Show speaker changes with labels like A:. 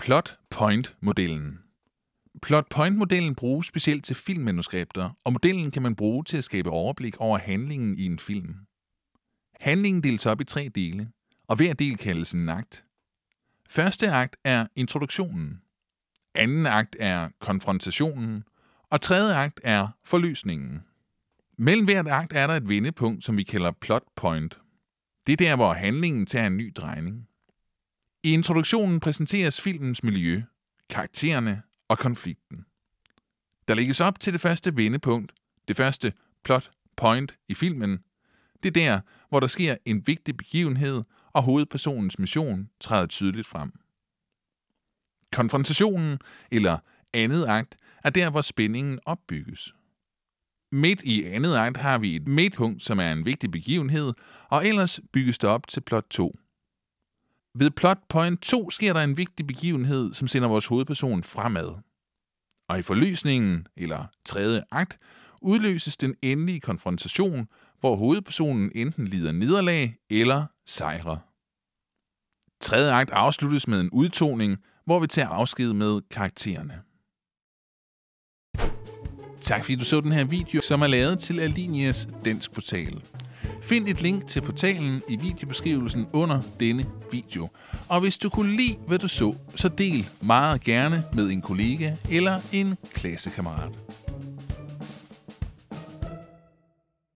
A: Plot point-modellen. Plot point-modellen bruges specielt til filmmanuskripter, og modellen kan man bruge til at skabe overblik over handlingen i en film. Handlingen deles op i tre dele, og hver del kaldes en akt. Første akt er introduktionen. Anden akt er konfrontationen, og tredje akt er forløsningen. Mellem hvert akt er der et vendepunkt, som vi kalder plot point. Det er der, hvor handlingen tager en ny drejning. I introduktionen præsenteres filmens miljø, karaktererne og konflikten. Der lægges op til det første vendepunkt, det første plot point i filmen. Det er der, hvor der sker en vigtig begivenhed, og hovedpersonens mission træder tydeligt frem. Konfrontationen, eller andet akt, er der, hvor spændingen opbygges. Midt i andet akt har vi et midtpunkt, som er en vigtig begivenhed, og ellers bygges det op til plot 2. Ved plot point 2 sker der en vigtig begivenhed, som sender vores hovedperson fremad. Og i forlysningen, eller tredje akt, udløses den endelige konfrontation, hvor hovedpersonen enten lider nederlag eller sejrer. Tredje akt afsluttes med en udtoning, hvor vi tager afsked med karaktererne. Tak fordi du så den her video, som er lavet til Alinias Dansk Portal. Find et link til portalen i videobeskrivelsen under denne video. Og hvis du kunne lide, hvad du så, så del meget gerne med en kollega eller en klassekammerat.